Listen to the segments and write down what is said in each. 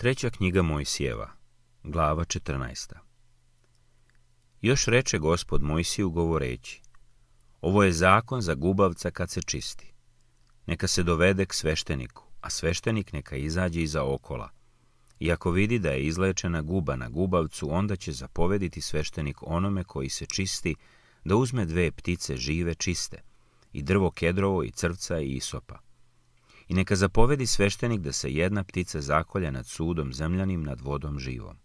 Treća knjiga Mojsijeva, glava 14. Još reče gospod Mojsiju govoreći, ovo je zakon za gubavca kad se čisti. Neka se dovede k svešteniku, a sveštenik neka izađe iza okola. I ako vidi da je izlečena guba na gubavcu, onda će zapovediti sveštenik onome koji se čisti da uzme dve ptice žive čiste, i drvo kedrovo i crvca i isopa, i neka zapovedi sveštenik da se jedna ptica zakolje nad sudom zemljanim nad vodom živom.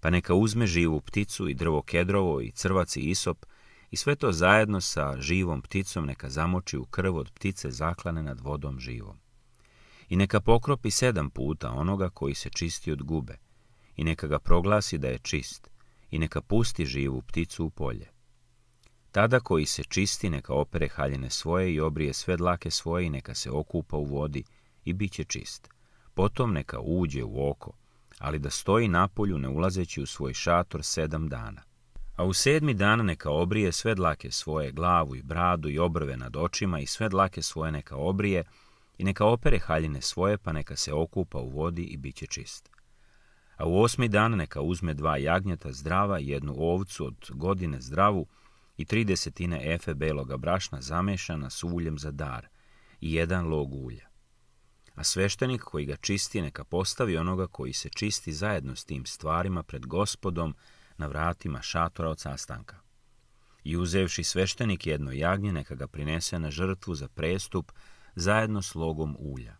Pa neka uzme živu pticu i drvo kedrovo i crvac i isop i sve to zajedno sa živom pticom neka zamoči u krv od ptice zaklane nad vodom živom. I neka pokropi sedam puta onoga koji se čisti od gube i neka ga proglasi da je čist i neka pusti živu pticu u polje Tada koji se čisti, neka opere haljine svoje i obrije sve dlake svoje i neka se okupa u vodi i bit će čist. Potom neka uđe u oko, ali da stoji napolju ne ulazeći u svoj šator sedam dana. A u sedmi dan neka obrije sve dlake svoje, glavu i bradu i obrve nad očima i sve dlake svoje neka obrije i neka opere haljine svoje pa neka se okupa u vodi i bit će čist. A u osmi dan neka uzme dva jagnjeta zdrava i jednu ovcu od godine zdravu i tri desetine efe beloga brašna zamešana s uljem za dar i jedan log ulja. A sveštenik koji ga čisti neka postavi onoga koji se čisti zajedno s tim stvarima pred gospodom na vratima šatora od sastanka. I uzevši sveštenik jedno jagnje, neka ga prinese na žrtvu za prestup zajedno s logom ulja.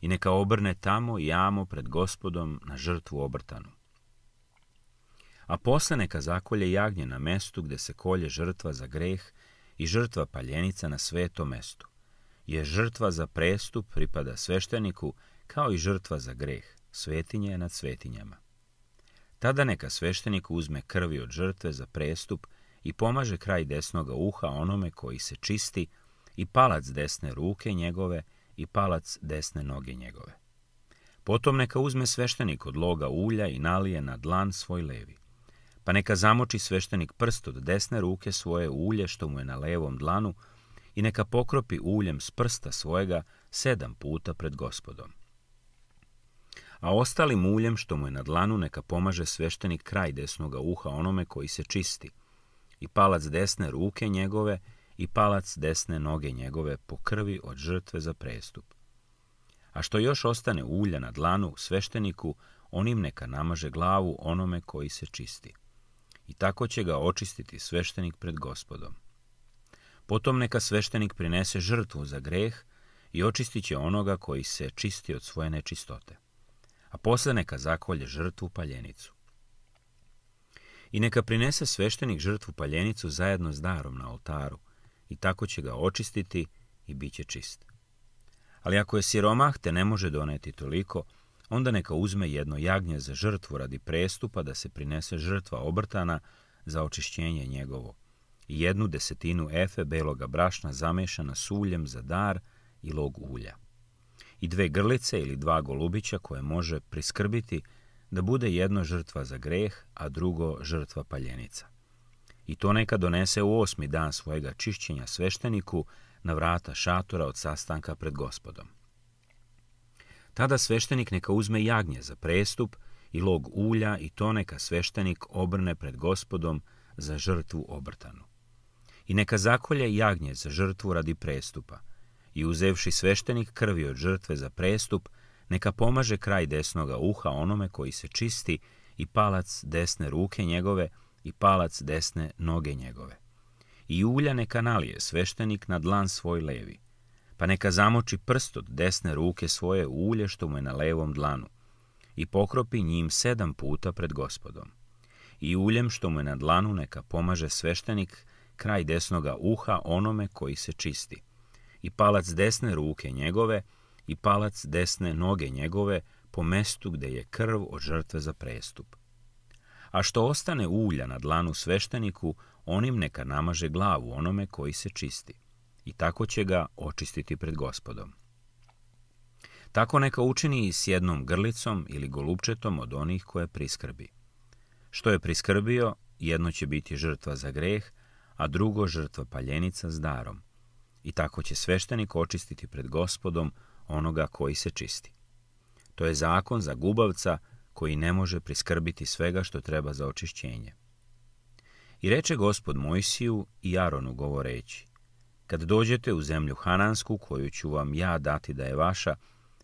I neka obrne tamo jamo pred gospodom na žrtvu obrtanu a posle neka zakolje jagnje na mestu gde se kolje žrtva za greh i žrtva paljenica na svetom mestu. Je žrtva za prestup pripada svešteniku kao i žrtva za greh, svetinje je nad svetinjama. Tada neka sveštenik uzme krvi od žrtve za prestup i pomaže kraj desnoga uha onome koji se čisti i palac desne ruke njegove i palac desne noge njegove. Potom neka uzme sveštenik od loga ulja i nalije na dlan svoj levi pa neka zamoči sveštenik prst od desne ruke svoje ulje što mu je na levom dlanu i neka pokropi uljem s prsta svojega sedam puta pred gospodom. A ostalim uljem što mu je na dlanu neka pomaže sveštenik kraj desnoga uha onome koji se čisti, i palac desne ruke njegove i palac desne noge njegove po krvi od žrtve za prestup. A što još ostane ulja na dlanu svešteniku, onim neka namaže glavu onome koji se čisti i tako će ga očistiti sveštenik pred gospodom. Potom neka sveštenik prinese žrtvu za greh i očistit će onoga koji se čisti od svoje nečistote. A posle neka zakolje žrtvu paljenicu. I neka prinese sveštenik žrtvu paljenicu zajedno s darom na oltaru i tako će ga očistiti i bit će čist. Ali ako je siromah te ne može doneti toliko, Onda neka uzme jedno jagnje za žrtvu radi prestupa da se prinese žrtva obrtana za očišćenje njegovo. I jednu desetinu efe beloga brašna zamešana s uljem za dar i log ulja. I dve grlice ili dva golubića koje može priskrbiti da bude jedno žrtva za greh, a drugo žrtva paljenica. I to neka donese u osmi dan svojega čišćenja svešteniku na vrata šatora od sastanka pred gospodom. Tada sveštenik neka uzme jagnje za prestup i log ulja i to neka sveštenik obrne pred gospodom za žrtvu obrtanu. I neka zakolje jagnje za žrtvu radi prestupa i uzevši sveštenik krvi od žrtve za prestup, neka pomaže kraj desnoga uha onome koji se čisti i palac desne ruke njegove i palac desne noge njegove. I ulja neka nalije sveštenik na dlan svoj levi pa neka zamoči prst od desne ruke svoje ulje što mu je na levom dlanu i pokropi njim sedam puta pred gospodom. I uljem što mu je na dlanu neka pomaže sveštenik kraj desnoga uha onome koji se čisti. I palac desne ruke njegove i palac desne noge njegove po mestu gde je krv od žrtve za prestup. A što ostane ulja na dlanu svešteniku, onim neka namaže glavu onome koji se čisti i tako će ga očistiti pred gospodom. Tako neka učini i s jednom grlicom ili golupčetom od onih koje priskrbi. Što je priskrbio, jedno će biti žrtva za greh, a drugo žrtva paljenica s darom. I tako će sveštenik očistiti pred gospodom onoga koji se čisti. To je zakon za gubavca koji ne može priskrbiti svega što treba za očišćenje. I reče gospod Mojsiju i Aronu govoreći, Kad dođete u zemlju Hanansku, koju ću vam ja dati da je vaša,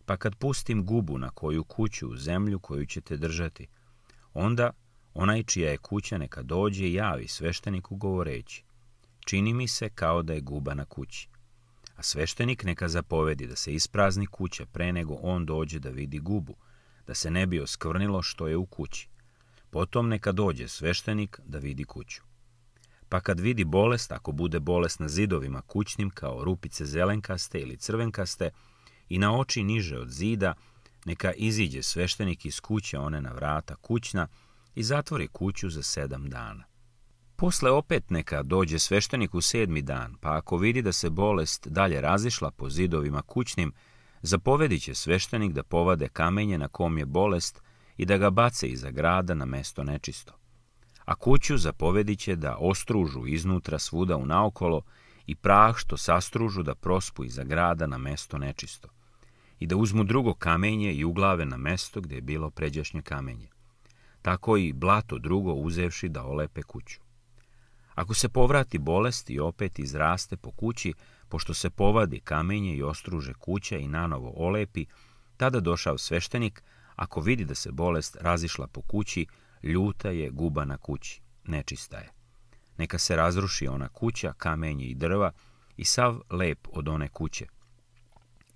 pa kad pustim gubu na koju kuću u zemlju koju ćete držati, onda onaj čija je kuća neka dođe i javi svešteniku govoreći, čini mi se kao da je guba na kući. A sveštenik neka zapovedi da se isprazni kuća pre nego on dođe da vidi gubu, da se ne bi oskvrnilo što je u kući. Potom neka dođe sveštenik da vidi kuću pa kad vidi bolest, ako bude bolest na zidovima kućnim kao rupice zelenkaste ili crvenkaste i na oči niže od zida, neka iziđe sveštenik iz kuće one na vrata kućna i zatvori kuću za sedam dana. Posle opet neka dođe sveštenik u sedmi dan, pa ako vidi da se bolest dalje razišla po zidovima kućnim, zapovedi će sveštenik da povade kamenje na kom je bolest i da ga bace iza grada na mesto nečisto a kuću zapovediće da ostružu iznutra svuda unaokolo i prah što sastružu da prospu iza grada na mesto nečisto i da uzmu drugo kamenje i uglave na mesto gde je bilo pređašnje kamenje. Tako i blato drugo uzevši da olepe kuću. Ako se povrati bolest i opet izraste po kući, pošto se povadi kamenje i ostruže kuća i nanovo olepi, tada došao sveštenik, ako vidi da se bolest razišla po kući, Ljuta je guba na kući, nečista je. Neka se razruši ona kuća, kamenje i drva i sav lep od one kuće.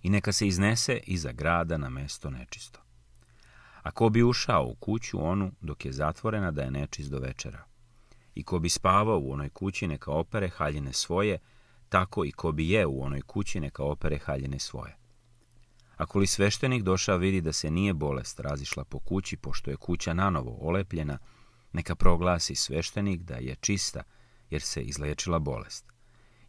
I neka se iznese iza grada na mesto nečisto. Ako bi ušao u kuću onu dok je zatvorena da je nečist do večera. I ko bi spavao u onoj kući neka opere haljine svoje, tako i ko bi je u onoj kući neka opere haljine svoje Ako li sveštenik doša vidi da se nije bolest razišla po kući, pošto je kuća nanovo olepljena, neka proglasi sveštenik da je čista, jer se izlečila bolest.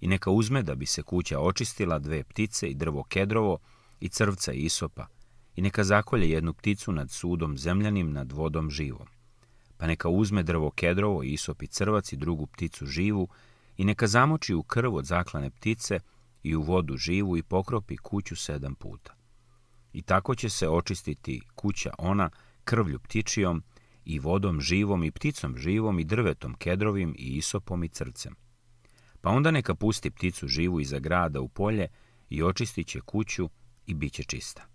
I neka uzme da bi se kuća očistila dve ptice i drvo kedrovo i crvca i isopa, i neka zakolje jednu pticu nad sudom zemljanim nad vodom živom. Pa neka uzme drvo kedrovo i isop i crvac i drugu pticu živu i neka zamoči u krv od zaklane ptice i u vodu živu i pokropi kuću sedam puta. I tako će se očistiti kuća ona krvlju ptičijom i vodom živom i pticom živom i drvetom kedrovim i isopom i crcem. Pa onda neka pusti pticu živu iza grada u polje i očistit će kuću i bit će čista.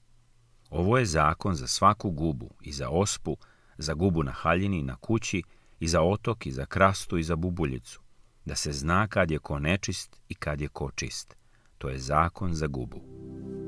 Ovo je zakon za svaku gubu i za ospu, za gubu na haljini i na kući, i za otok, i za krastu, i za bubuljicu, da se zna kad je ko nečist i kad je ko čist. To je zakon za gubu.